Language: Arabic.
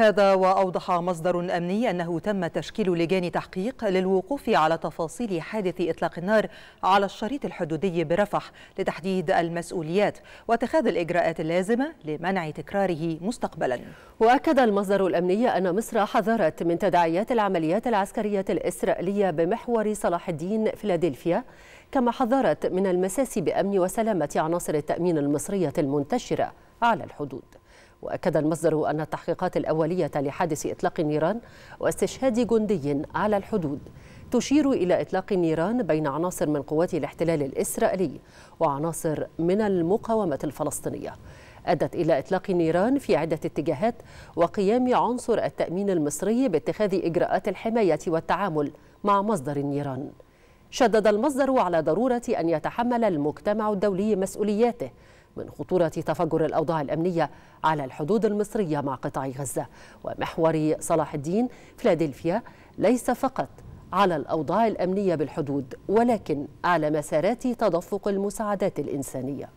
هذا وأوضح مصدر أمني أنه تم تشكيل لجان تحقيق للوقوف على تفاصيل حادث إطلاق النار على الشريط الحدودي برفح لتحديد المسؤوليات واتخاذ الإجراءات اللازمة لمنع تكراره مستقبلا وأكد المصدر الأمني أن مصر حذرت من تداعيات العمليات العسكرية الإسرائيلية بمحور صلاح الدين فيلادلفيا كما حذرت من المساس بأمن وسلامة عناصر التأمين المصرية المنتشرة على الحدود وأكد المصدر أن التحقيقات الأولية لحادث إطلاق النيران واستشهاد جندي على الحدود تشير إلى إطلاق النيران بين عناصر من قوات الاحتلال الإسرائيلي وعناصر من المقاومة الفلسطينية أدت إلى إطلاق النيران في عدة اتجاهات وقيام عنصر التأمين المصري باتخاذ إجراءات الحماية والتعامل مع مصدر النيران شدد المصدر على ضرورة أن يتحمل المجتمع الدولي مسؤولياته من خطورة تفجر الأوضاع الأمنية على الحدود المصرية مع قطاع غزة ومحور صلاح الدين فيلادلفيا ليس فقط على الأوضاع الأمنية بالحدود ولكن على مسارات تدفق المساعدات الإنسانية